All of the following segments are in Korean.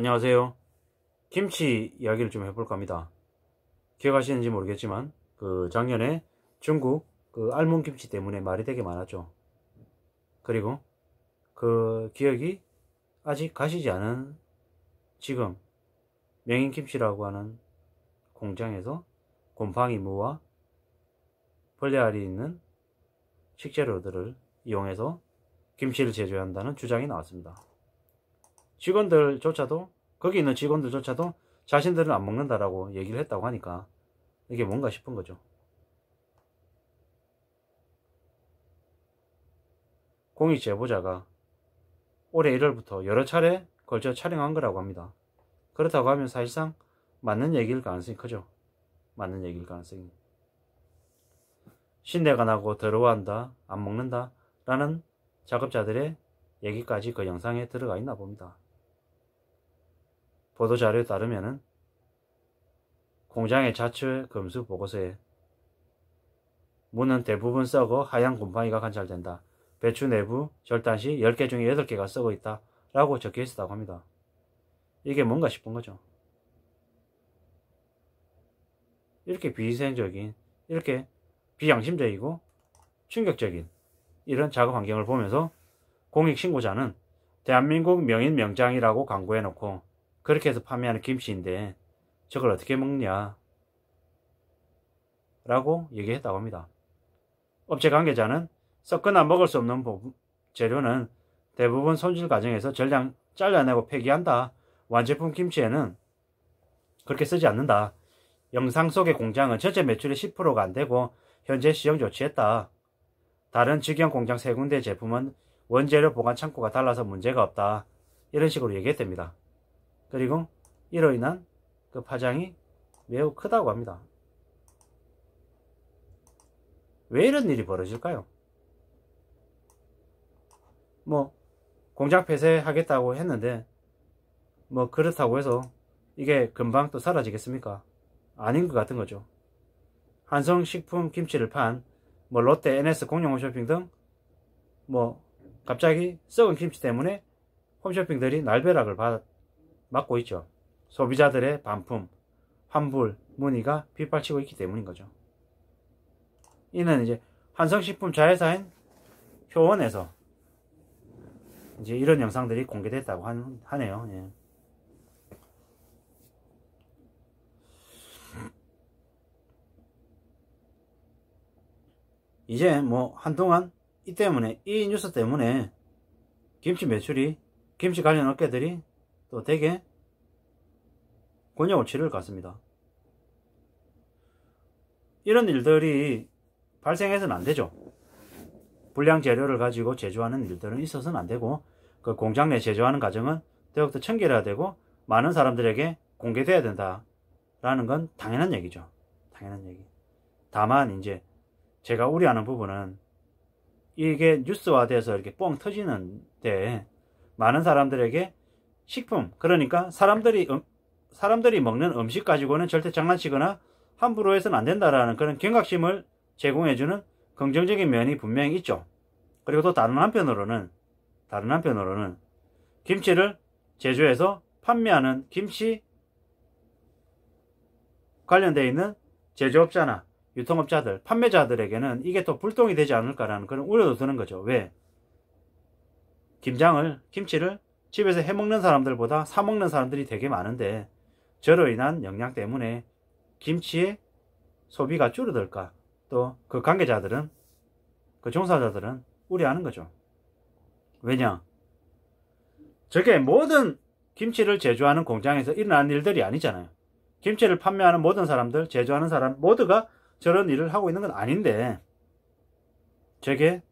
안녕하세요. 김치 이야기를 좀 해볼까 합니다. 기억하시는지 모르겠지만 그 작년에 중국 그 알몸 김치 때문에 말이 되게 많았죠. 그리고 그 기억이 아직 가시지 않은 지금 명인 김치라고 하는 공장에서 곰팡이 무와 벌레알이 있는 식재료들을 이용해서 김치를 제조한다는 주장이 나왔습니다. 직원들조차도 거기 있는 직원들조차도 자신들은 안 먹는다라고 얘기를 했다고 하니까 이게 뭔가 싶은 거죠. 공익 제보자가 올해 1월부터 여러 차례 걸쳐 촬영한 거라고 합니다. 그렇다고 하면 사실상 맞는 얘기일 가능성이 크죠. 맞는 얘기일 가능성이. 신뢰가 나고 더러워한다, 안 먹는다 라는 작업자들의 얘기까지 그 영상에 들어가 있나 봅니다. 보도자료에 따르면 공장의 자체 검수 보고서에 문은 대부분 썩어 하얀 곰팡이가 관찰된다. 배추 내부 절단 시 10개 중에 8개가 썩어 있다. 라고 적혀 있었다고 합니다. 이게 뭔가 싶은 거죠. 이렇게 비위생적인, 이렇게 비양심적이고 충격적인 이런 작업 환경을 보면서 공익신고자는 대한민국 명인 명장이라고 광고해놓고 그렇게 해서 판매하는 김치인데 저걸 어떻게 먹냐 라고 얘기했다고 합니다. 업체 관계자는 섞거나 먹을 수 없는 재료는 대부분 손질 과정에서 전량 잘라내고 폐기한다. 완제품 김치에는 그렇게 쓰지 않는다. 영상 속의 공장은 전체 매출의 10%가 안되고 현재 시험 조치했다. 다른 직영 공장 세군데 제품은 원재료 보관 창고가 달라서 문제가 없다. 이런 식으로 얘기했답니다. 그리고 이로 인한 그 파장이 매우 크다고 합니다. 왜 이런 일이 벌어질까요? 뭐 공장 폐쇄하겠다고 했는데 뭐 그렇다고 해서 이게 금방 또 사라지겠습니까? 아닌 것 같은 거죠. 한성식품 김치를 판 뭐 롯데, NS 공용 홈쇼핑 등 뭐 갑자기 썩은 김치 때문에 홈쇼핑들이 날벼락을 받, 았 막고 있죠. 소비자들의 반품, 환불, 문의가 빗발치고 있기 때문인 거죠. 이는 이제 한성식품 자회사인 효원에서 이제 이런 영상들이 공개됐다고 하네요. 예. 이제 뭐 한동안 이 때문에 이 뉴스 때문에 김치 매출이 김치 관련 업계들이 또 대개 권역을 치를 갔습니다. 이런 일들이 발생해서는 안 되죠. 불량 재료를 가지고 제조하는 일들은 있어서는 안 되고 그 공장 내 제조하는 과정은 더욱더 청결해야 되고 많은 사람들에게 공개돼야 된다라는 건 당연한 얘기죠. 당연한 얘기. 다만 이제 제가 우려하는 부분은 이게 뉴스화돼서 이렇게 뻥 터지는데 많은 사람들에게 식품 그러니까 사람들이 음, 사람들이 먹는 음식 가지고는 절대 장난치거나 함부로 해서는 안 된다라는 그런 경각심을 제공해주는 긍정적인 면이 분명히 있죠. 그리고 또 다른 한편으로는 다른 한편으로는 김치를 제조해서 판매하는 김치 관련되어 있는 제조업자나 유통업자들, 판매자들에게는 이게 또 불똥이 되지 않을까라는 그런 우려도 드는 거죠. 왜? 김장을, 김치를 집에서 해먹는 사람들보다 사먹는 사람들이 되게 많은데 저로 인한 영향 때문에 김치의 소비가 줄어들까 또 그 관계자들은 그 종사자들은 우려하는 거죠. 왜냐? 저게 모든 김치를 제조하는 공장에서 일어난 일들이 아니잖아요. 김치를 판매하는 모든 사람들, 제조하는 사람 모두가 저런 일을 하고 있는 건 아닌데 저게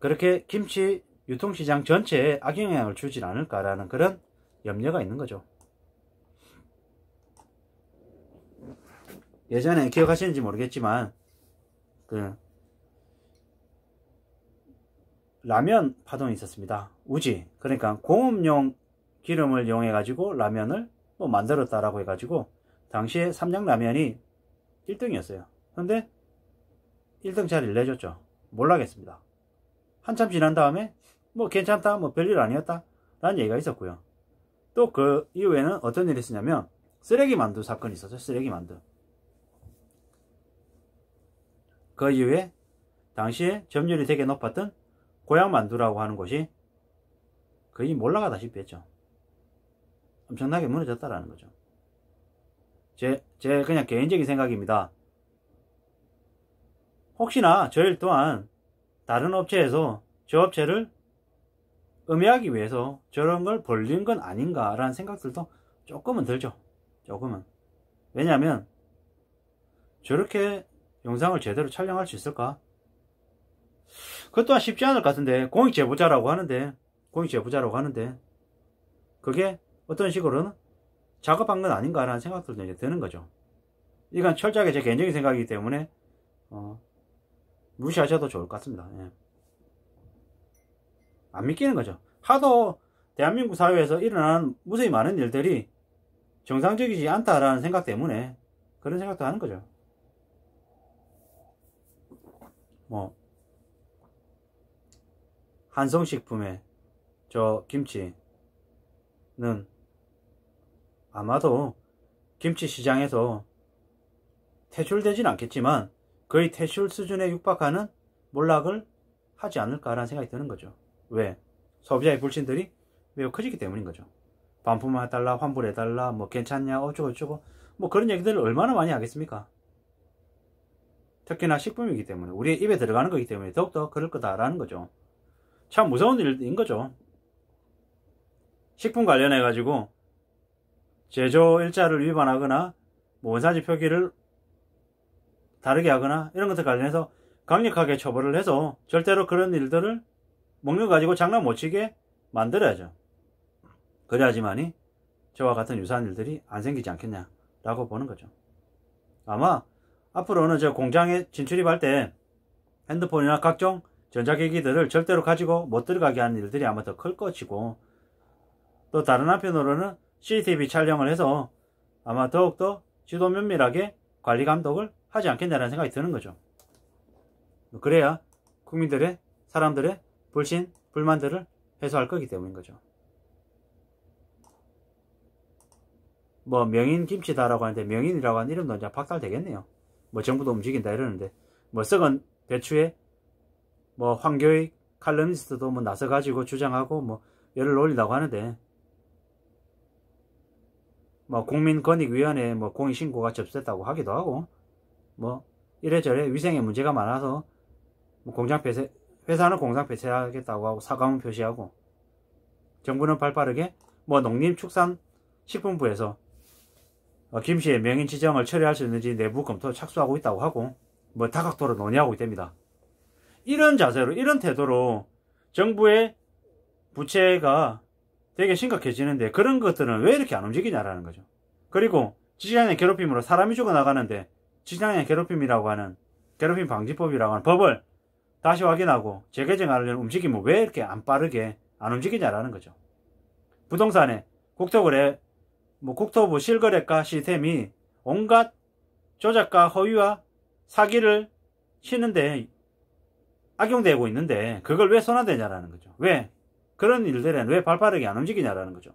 그렇게 김치 유통시장 전체에 악영향을 주진 않을까라는 그런 염려가 있는 거죠. 예전에 기억하시는지 모르겠지만 그 라면 파동이 있었습니다. 우지 그러니까 고음용 기름을 이용해 가지고 라면을 뭐 만들었다라고 해가지고 당시에 삼양라면이 1등이었어요. 그런데 1등 자리를 내줬죠. 몰라겠습니다. 한참 지난 다음에 뭐 괜찮다, 뭐 별일 아니었다 라는 얘기가 있었고요. 또 그 이후에는 어떤 일이 있었냐면 쓰레기 만두 사건이 있었죠. 쓰레기 만두. 그 이후에 당시에 점유율이 되게 높았던 고향 만두라고 하는 곳이 거의 그 몰라가다시피 했죠. 엄청나게 무너졌다라는 거죠. 제, 제 그냥 개인적인 생각입니다. 혹시나 저일 또한 다른 업체에서 저 업체를 음해하기 위해서 저런 걸 벌린 건 아닌가라는 생각들도 조금은 들죠. 조금은. 왜냐하면 저렇게 영상을 제대로 촬영할 수 있을까? 그것 또한 쉽지 않을 것 같은데 공익 제보자라고 하는데 공익 제보자라고 하는데 그게 어떤 식으로는 작업한 건 아닌가라는 생각들도 이제 드는 거죠. 이건 철저하게 제 개인적인 생각이기 때문에 어, 무시하셔도 좋을 것 같습니다. 예. 안 믿기는 거죠. 하도 대한민국 사회에서 일어난 무수히 많은 일들이 정상적이지 않다라는 생각 때문에 그런 생각도 하는 거죠. 뭐 한성식품의 저 김치는 아마도 김치 시장에서 퇴출되진 않겠지만 거의 퇴출 수준에 육박하는 몰락을 하지 않을까라는 생각이 드는 거죠. 왜? 소비자의 불신들이 매우 커지기 때문인 거죠. 반품해달라, 환불해달라, 뭐 괜찮냐, 어쩌고저쩌고 뭐 그런 얘기들을 얼마나 많이 하겠습니까? 특히나 식품이기 때문에 우리의 입에 들어가는 거기 때문에 더욱더 그럴 거다라는 거죠. 참 무서운 일인 거죠. 식품 관련해 가지고 제조 일자를 위반하거나 뭐 원산지 표기를 다르게 하거나 이런 것들 관련해서 강력하게 처벌을 해서 절대로 그런 일들을 먹는 록 가지고 장난 못 치게 만들어야죠. 그래야지만이 저와 같은 유사한 일들이 안 생기지 않겠냐 라고 보는 거죠. 아마 앞으로는 저 공장에 진출입할 때 핸드폰이나 각종 전자기기들을 절대로 가지고 못 들어가게 하는 일들이 아마 더 클 것이고 또 다른 한편으로는 CCTV 촬영을 해서 아마 더욱더 지도 면밀하게 관리 감독을 하지 않겠냐라는 생각이 드는 거죠. 그래야 국민들의 사람들의 불신, 불만들을 해소할 것이기 때문인 거죠. 뭐 명인 김치다라고 하는데 명인이라고 하는 이름도 이제 박탈되겠네요. 뭐 정부도 움직인다 이러는데 뭐 썩은 배추에 뭐황교의 칼럼니스트도 뭐 나서 가지고 주장하고 뭐 열을 올린다고 하는데 뭐 국민권익위원회 뭐 공익신고가 접수됐다고 하기도 하고 뭐 이래저래 위생에 문제가 많아서 뭐 공장 폐쇄 회사는 공상 폐쇄하겠다고 하고 사과문 표시하고 정부는 발빠르게 뭐 농림축산식품부에서 어, 김 씨의 명인 지정을 처리할 수 있는지 내부 검토 착수하고 있다고 하고 뭐 다각도로 논의하고 있답니다. 이런 자세로 이런 태도로 정부의 부채가 되게 심각해지는데 그런 것들은 왜 이렇게 안 움직이냐라는 거죠. 그리고 지장의 괴롭힘으로 사람이 죽어나가는데 지장의 괴롭힘이라고 하는 괴롭힘 방지법이라고 하는 법을 다시 확인하고 재개정하려는 움직임은 왜 이렇게 안 빠르게 안 움직이냐라는 거죠. 부동산에 국토거래, 뭐 국토부 실거래가 시스템이 온갖 조작과 허위와 사기를 치는데 악용되고 있는데 그걸 왜손안대냐라는 거죠. 왜 그런 일들은 왜 발빠르게 안 움직이냐라는 거죠.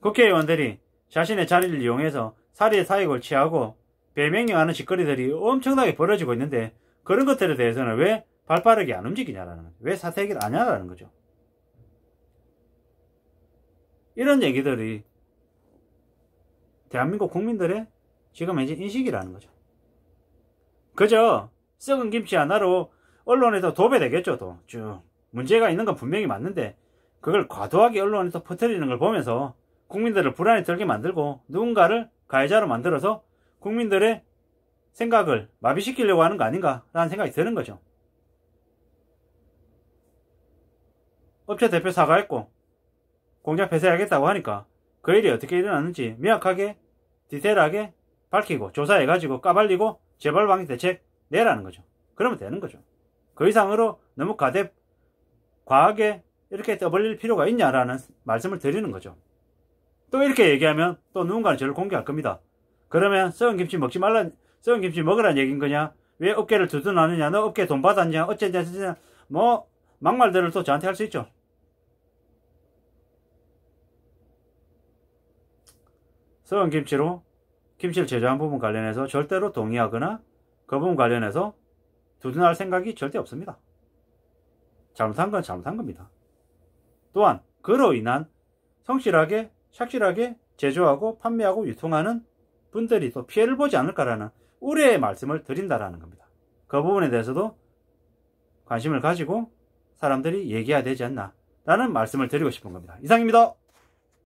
국회의원들이 자신의 자리를 이용해서 사리의 사익을 취하고 배명령하는 짓거리들이 엄청나게 벌어지고 있는데 그런 것들에 대해서는 왜 발빠르게 안 움직이냐라는 거죠. 왜 사태 얘기를 안 하냐라는 거죠. 이런 얘기들이 대한민국 국민들의 지금 현재 인식이라는 거죠. 그저 썩은 김치 하나로 언론에서 도배되겠죠, 또. 쭉. 문제가 있는 건 분명히 맞는데 그걸 과도하게 언론에서 퍼뜨리는 걸 보면서 국민들을 불안에 들게 만들고 누군가를 가해자로 만들어서 국민들의 생각을 마비시키려고 하는 거 아닌가라는 생각이 드는 거죠. 업체 대표 사과했고 공장 폐쇄하겠다고 하니까 그 일이 어떻게 일어났는지 명확하게 디테일하게 밝히고 조사해가지고 까발리고 재발 방지 대책 내라는 거죠. 그러면 되는 거죠. 그 이상으로 너무 과대 과하게 이렇게 떠벌릴 필요가 있냐라는 말씀을 드리는 거죠. 또 이렇게 얘기하면 또 누군가는 저를 공격할 겁니다. 그러면 썩은 김치 먹지 말라 썩은 김치 먹으란 얘긴 거냐 왜어깨를 두둔하느냐 너 어깨 돈 받았냐 어쨌냐 어쨌냐 뭐 막말들을 또 저한테 할 수 있죠 썩은 김치로 김치를 제조한 부분 관련해서 절대로 동의하거나 그 부분 관련해서 두둔할 생각이 절대 없습니다 잘못한 건 잘못한 겁니다 또한 그로 인한 성실하게 착실하게 제조하고 판매하고 유통하는 분들이 또 피해를 보지 않을까라는 우려의 말씀을 드린다라는 겁니다. 그 부분에 대해서도 관심을 가지고 사람들이 얘기해야 되지 않나라는 말씀을 드리고 싶은 겁니다. 이상입니다.